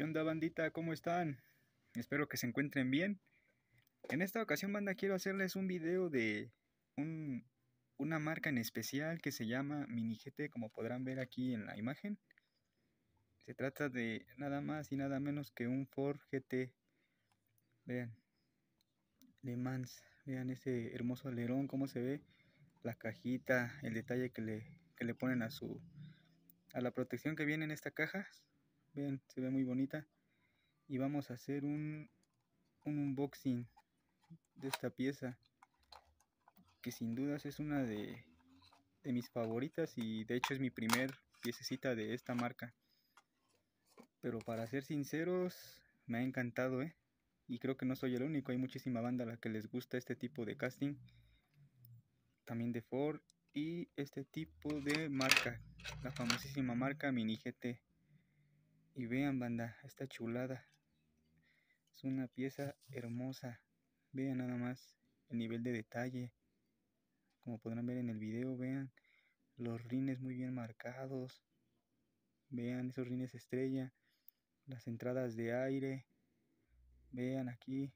¿Qué onda bandita? ¿Cómo están? Espero que se encuentren bien. En esta ocasión banda quiero hacerles un video de una marca en especial que se llama Mini GT como podrán ver aquí en la imagen. Se trata de nada más y nada menos que un Ford GT. Vean. Le Mans. Vean ese hermoso alerón, cómo se ve. La cajita, el detalle que le, que le ponen a su... A la protección que viene en esta caja, Ven, se ve muy bonita. Y vamos a hacer un, un unboxing de esta pieza. Que sin dudas es una de, mis favoritas y de hecho es mi primer piececita de esta marca. Pero para ser sinceros, me ha encantado, ¿eh? Y creo que no soy el único, hay muchísima banda a la que les gusta este tipo de casting. También de Ford y este tipo de marca, la famosísima marca Mini GT. Y vean, banda, está chulada. Es una pieza hermosa. Vean nada más el nivel de detalle. Como podrán ver en el video, vean los rines muy bien marcados. Vean esos rines estrella. Las entradas de aire. Vean aquí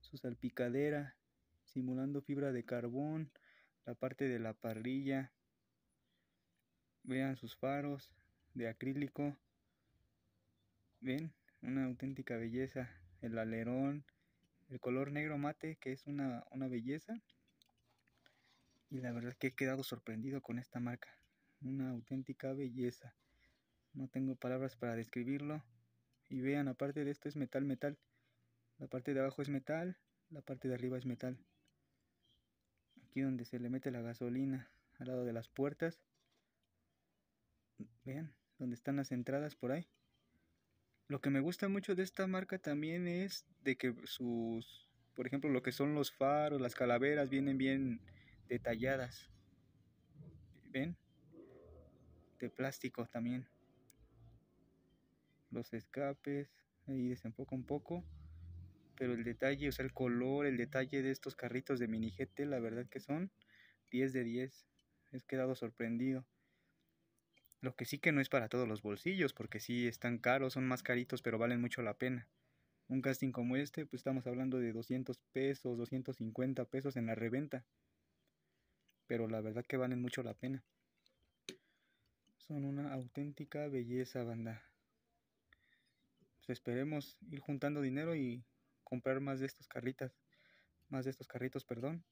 su salpicadera simulando fibra de carbón. La parte de la parrilla. Vean sus faros de acrílico. Ven, una auténtica belleza. El alerón, el color negro mate, que es una, belleza. Y la verdad que he quedado sorprendido con esta marca. Una auténtica belleza. No tengo palabras para describirlo. Y vean, aparte de esto es metal, metal. La parte de abajo es metal, la parte de arriba es metal. Aquí donde se le mete la gasolina, al lado de las puertas. Vean, donde están las entradas por ahí. Lo que me gusta mucho de esta marca también es de que sus, por ejemplo, lo que son los faros, las calaveras, vienen bien detalladas. ¿Ven? De plástico también. Los escapes, ahí desenfoca un poco. Pero el detalle, o sea, el color, el detalle de estos carritos de mini la verdad que son 10 de 10. He quedado sorprendido. Lo que sí que no es para todos los bolsillos, porque sí están caros, son más caritos, pero valen mucho la pena. Un casting como este, pues estamos hablando de 200 pesos, 250 pesos en la reventa. Pero la verdad que valen mucho la pena. Son una auténtica belleza, banda. Pues esperemos ir juntando dinero y comprar más de estos carritas. Más de estos carritos, perdón.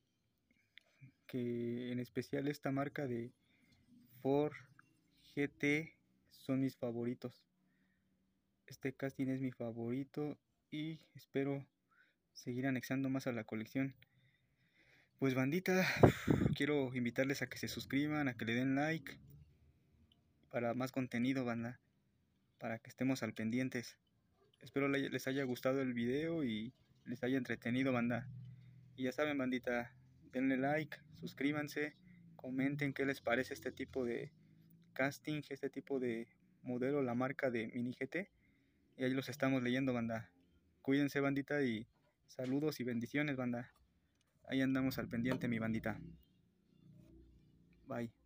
Que en especial esta marca de Ford GT son mis favoritos. Este casting es mi favorito y espero seguir anexando más a la colección. Pues bandita, quiero invitarles a que se suscriban, a que le den like para más contenido, banda, para que estemos al pendientes. Espero les haya gustado el video y les haya entretenido, banda. Y ya saben, bandita, denle like, suscríbanse, comenten qué les parece este tipo de, casting, este tipo de modelo, la marca de Mini GT. Y ahí los estamos leyendo, banda. Cuídense, bandita, y saludos y bendiciones, banda. Ahí andamos al pendiente, mi bandita. Bye.